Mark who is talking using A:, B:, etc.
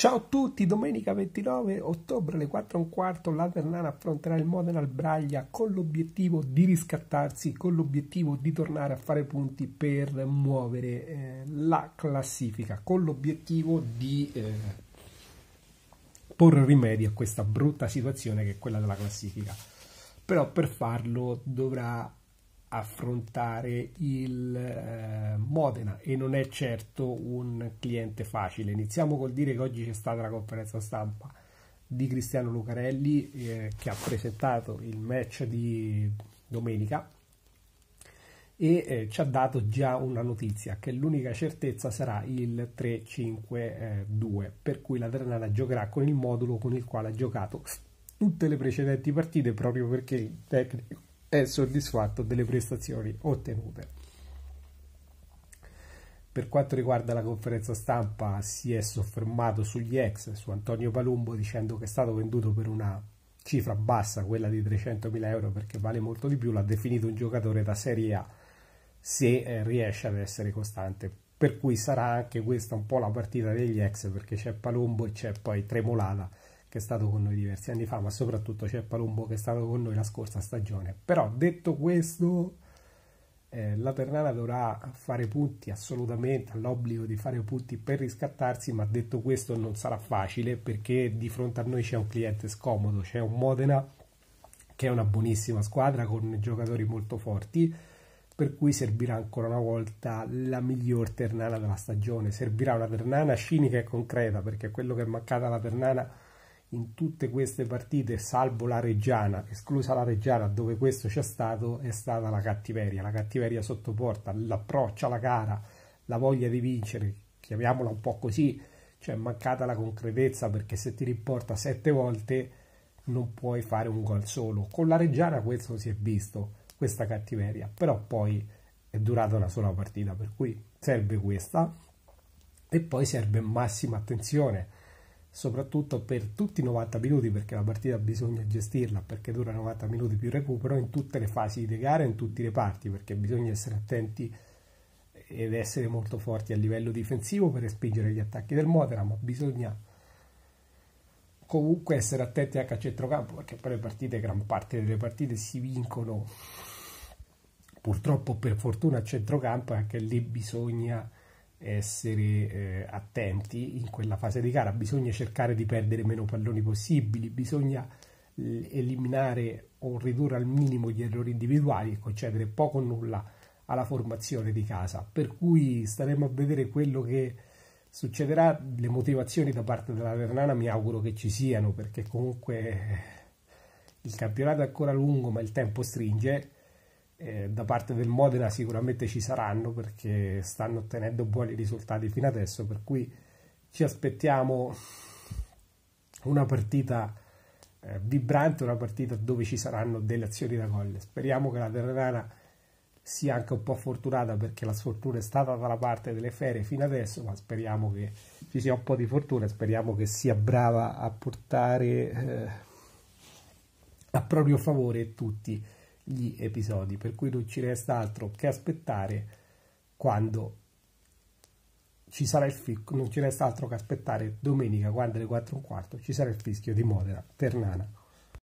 A: Ciao a tutti, domenica 29 ottobre alle 4 e un quarto la Ternana affronterà il Modena al Braglia con l'obiettivo di riscattarsi, con l'obiettivo di tornare a fare punti per muovere eh, la classifica, con l'obiettivo di eh, porre rimedio a questa brutta situazione che è quella della classifica. Però per farlo dovrà affrontare il eh, Modena e non è certo un cliente facile. Iniziamo col dire che oggi c'è stata la conferenza stampa di Cristiano Lucarelli eh, che ha presentato il match di domenica e eh, ci ha dato già una notizia che l'unica certezza sarà il 3-5-2 per cui la Ternana giocherà con il modulo con il quale ha giocato tutte le precedenti partite proprio perché il tecnico è soddisfatto delle prestazioni ottenute. Per quanto riguarda la conferenza stampa si è soffermato sugli ex, su Antonio Palumbo dicendo che è stato venduto per una cifra bassa, quella di 300.000 euro perché vale molto di più, l'ha definito un giocatore da Serie A se eh, riesce ad essere costante. Per cui sarà anche questa un po' la partita degli ex perché c'è Palumbo e c'è poi Tremolada che è stato con noi diversi anni fa, ma soprattutto c'è Palumbo che è stato con noi la scorsa stagione. Però detto questo, eh, la Ternana dovrà fare punti assolutamente, ha l'obbligo di fare punti per riscattarsi, ma detto questo non sarà facile perché di fronte a noi c'è un cliente scomodo, c'è un Modena che è una buonissima squadra con giocatori molto forti, per cui servirà ancora una volta la miglior Ternana della stagione, servirà una Ternana cinica e concreta perché quello che è mancata alla Ternana in tutte queste partite, salvo la Reggiana, esclusa la Reggiana dove questo c'è stato, è stata la cattiveria, la cattiveria sottoporta, l'approccio alla gara, la voglia di vincere, chiamiamola un po' così, cioè mancata la concretezza perché se ti riporta sette volte non puoi fare un gol solo. Con la Reggiana questo si è visto, questa cattiveria, però poi è durata una sola partita, per cui serve questa e poi serve massima attenzione soprattutto per tutti i 90 minuti perché la partita bisogna gestirla perché dura 90 minuti più recupero in tutte le fasi di gara, in tutti i reparti perché bisogna essere attenti ed essere molto forti a livello difensivo per respingere gli attacchi del Modena ma bisogna comunque essere attenti anche a centrocampo perché poi le partite, gran parte delle partite si vincono purtroppo per fortuna a centrocampo e anche lì bisogna essere eh, attenti in quella fase di gara, bisogna cercare di perdere meno palloni possibili, bisogna eh, eliminare o ridurre al minimo gli errori individuali e concedere poco o nulla alla formazione di casa. Per cui staremo a vedere quello che succederà. Le motivazioni da parte della Vernana mi auguro che ci siano perché comunque eh, il campionato è ancora lungo ma il tempo stringe eh, da parte del Modena sicuramente ci saranno perché stanno ottenendo buoni risultati fino adesso, per cui ci aspettiamo una partita eh, vibrante, una partita dove ci saranno delle azioni da gol. Speriamo che la Terrana sia anche un po' fortunata perché la sfortuna è stata dalla parte delle ferie fino adesso, ma speriamo che ci sia un po' di fortuna, speriamo che sia brava a portare eh, a proprio favore tutti gli episodi, per cui non ci resta altro che aspettare quando ci sarà il fischio, non ci resta altro che aspettare domenica quando alle 4 e un quarto ci sarà il fischio di Modena Ternana.